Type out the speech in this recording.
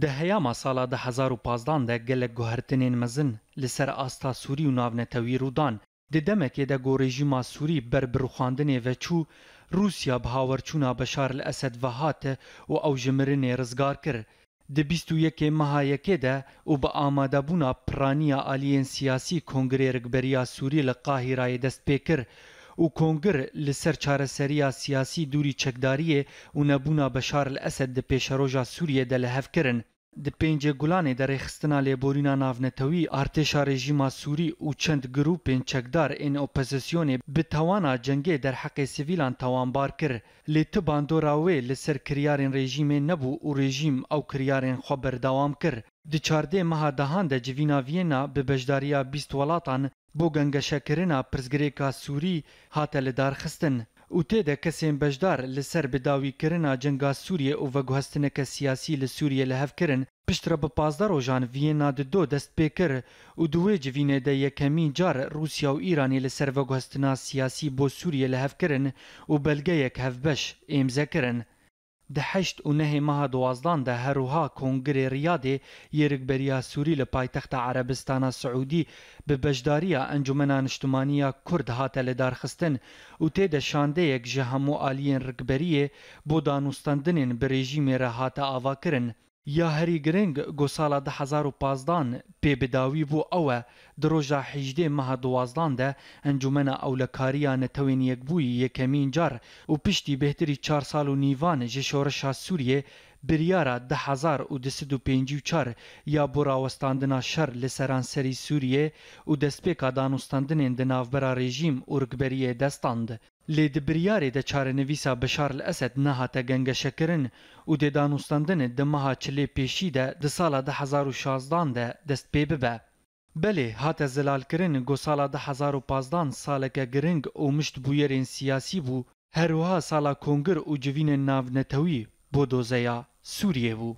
Di heyama sala 2015 de gelek guhertinên mezin li ser asta Sûrî û navnetewî rûdan. Di demekê de got rejîma Sûrî ber birûxandinê veçû, Rûsya bi hawerçûna Beşar li Esed ve hate û ew ji mirinê rizgar kir. Di 21 meha yekê de û bi amadebûna piraniya aliyên siyasî Kongrê Rikberiya Sûrî li Qahirayê dest pê kir û Kongur li ser çareseriya siyasî dûrî çekdariyê û nebûna Beşar el Esed di pêşeroja Sûriye de lehevkirin. kirin. Di pêncê gulanê de rêxistina lêborîna navnetewî artêşa rejîma Sûrî û çend girûpên çekdar ên opozisyonê bi tawana cengê derheqê sivîlan tawanbar kir. Lê ti bandora wê li ser kiryarên rejîmê nebû û rejîm ew kiryarên xwe berdewam kir. Di çardê meha dehan de civîna Viyena bi bejdariya bîst welatan بۆ گەنگەشەکردنا پرزگرێکا سووری هاتە لەدارخستن و تێدە کەسێن بەشدار لەسەر بداویکردنا جنگا سووریە و ڤەگوهستنەکە سیاسی لە سووریە لە هەفکردن پشترە بە پازدە ڕۆژان ڤێنا ددۆ دەست پێکرد و دوێ جڤینێدە یەکەمین جار رووسیا و ئیرانی لەسەر ڤەگوهستنا سیاسی بۆ سووریە لە هەفکردن و بەلگەیەک هەفبەش ئێمزەکردن دهشت و نه ماه دوازدان ده هروها کنگره ریاده یرگبریا سوری لپایتخت عربستان سعودی به بجداریا انجمنا نشتمانیا کرد هاته لدارخستن و تیده شانده یک جهمو آلین رگبریه بو دانوستاندنین به رژیم را هاته آوا کرن یا هەری گرنگ گۆ ساڵا 2015 پێبداوی بوو ئەوە درۆژە حیژدێ مەها دوازداندا ئەنجومەنە ئەو لە کاریان نەتەوێن یەکبووی یەکەمین جار و پشتی بهتری 4 سال و نیوان ژێ شۆڕەشا سووریێ بریارە 1954 یا بۆ ڕاوەستاندنا شەر لە سەرانسەری سووریێ و دەستپێکا دانوستاندنێن دناوبەرا ڕێژیم ئورگبەریە دەستاند لې د بریارې د چارنویسا بشار الاسد نه هاته ګنګشکرن او د دانوستاندن د مها چلې پېشي ده د سالا د 2016 ده دست پې به بلې هاته زلال کرن ګو سالا د 2015 سالکه ګرنګ او مشت بویرین سیاسي بو هروها سالا کنګر او جوین ناو نتوي بودوزیا سوریه وو